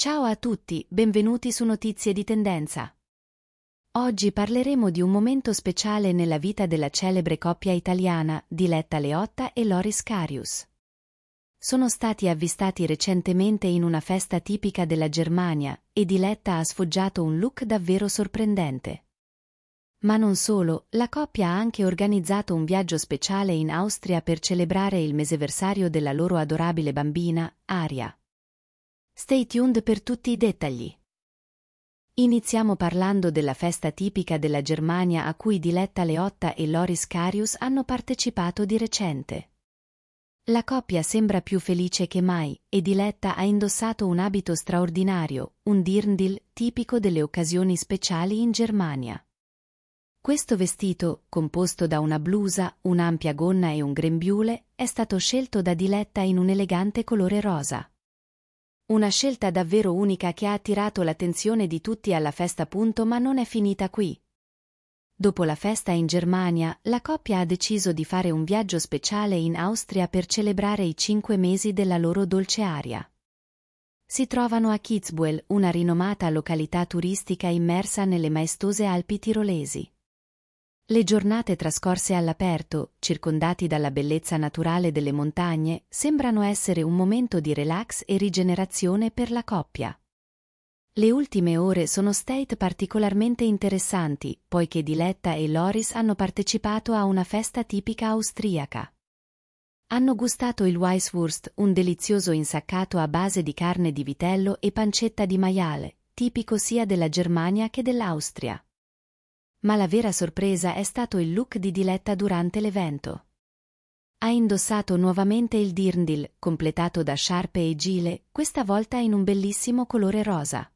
Ciao a tutti, benvenuti su Notizie di Tendenza. Oggi parleremo di un momento speciale nella vita della celebre coppia italiana Diletta Leotta e Loris Carius. Sono stati avvistati recentemente in una festa tipica della Germania e Diletta ha sfoggiato un look davvero sorprendente. Ma non solo, la coppia ha anche organizzato un viaggio speciale in Austria per celebrare il meseversario della loro adorabile bambina, Aria. Stay tuned per tutti i dettagli. Iniziamo parlando della festa tipica della Germania a cui Diletta Leotta e Loris Carius hanno partecipato di recente. La coppia sembra più felice che mai e Diletta ha indossato un abito straordinario, un dirndl tipico delle occasioni speciali in Germania. Questo vestito, composto da una blusa, un'ampia gonna e un grembiule, è stato scelto da Diletta in un elegante colore rosa. Una scelta davvero unica che ha attirato l'attenzione di tutti alla festa punto ma non è finita qui. Dopo la festa in Germania, la coppia ha deciso di fare un viaggio speciale in Austria per celebrare i cinque mesi della loro dolce aria. Si trovano a Kitzbühel, una rinomata località turistica immersa nelle maestose Alpi tirolesi. Le giornate trascorse all'aperto, circondati dalla bellezza naturale delle montagne, sembrano essere un momento di relax e rigenerazione per la coppia. Le ultime ore sono state particolarmente interessanti, poiché Diletta e Loris hanno partecipato a una festa tipica austriaca. Hanno gustato il Weisswurst, un delizioso insaccato a base di carne di vitello e pancetta di maiale, tipico sia della Germania che dell'Austria. Ma la vera sorpresa è stato il look di Diletta durante l'evento. Ha indossato nuovamente il dirndl, completato da sciarpe e gile, questa volta in un bellissimo colore rosa.